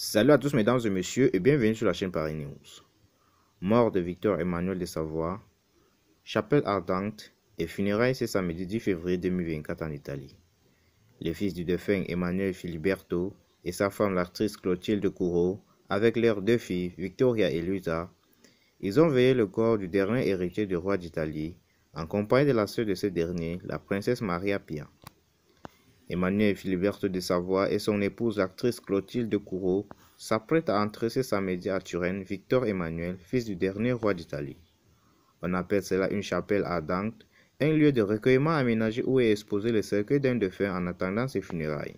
Salut à tous mesdames et messieurs et bienvenue sur la chaîne Paris News. Mort de Victor Emmanuel de Savoie, chapelle ardente et funérailles ce samedi 10 février 2024 en Italie. Les fils du défunt Emmanuel Filiberto et sa femme l'actrice Clotilde Courreau, avec leurs deux filles Victoria et Luisa, ils ont veillé le corps du dernier héritier du roi d'Italie en compagnie de la sœur de ce dernier, la princesse Maria Pia. Emmanuel Philibert de Savoie et son épouse l'actrice Clotilde Courreau s'apprêtent à entrer sa média à Turin Victor Emmanuel, fils du dernier roi d'Italie. On appelle cela une chapelle ardente, un lieu de recueillement aménagé où est exposé le cercueil d'un défunt en attendant ses funérailles.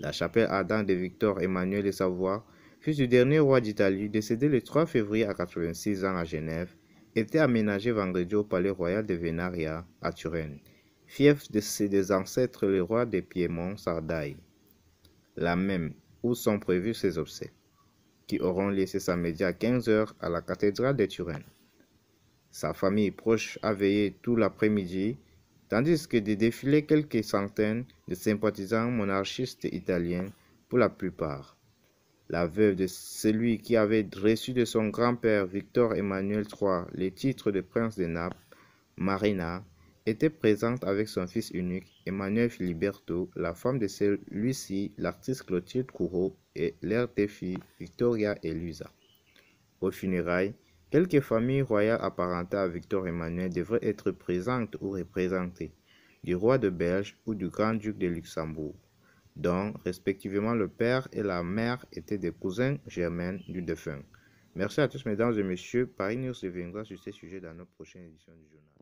La chapelle ardente de Victor Emmanuel de Savoie, fils du dernier roi d'Italie, décédé le 3 février à 86 ans à Genève, était aménagée vendredi au palais royal de Venaria à Turin fief de ses ancêtres le roi des Piémont Sardaï, la même où sont prévus ses obsèques, qui auront laissé sa média à 15 heures à la cathédrale de Turin. Sa famille proche a veillé tout l'après-midi, tandis que des défilés quelques centaines de sympathisants monarchistes italiens pour la plupart. La veuve de celui qui avait reçu de son grand-père Victor Emmanuel III le titre de prince de Naples, Marina, était présente avec son fils unique, Emmanuel Filiberto, la femme de celui-ci, l'artiste Clotilde Courreau, et leurs deux filles, Victoria et Luisa. Au funérailles, quelques familles royales apparentées à Victor Emmanuel devraient être présentes ou représentées, du roi de Belge ou du grand-duc de Luxembourg, dont respectivement le père et la mère étaient des cousins germains du défunt. Merci à tous, mesdames et messieurs. Paris News reviendra sur ces sujets dans notre prochaine édition du journal.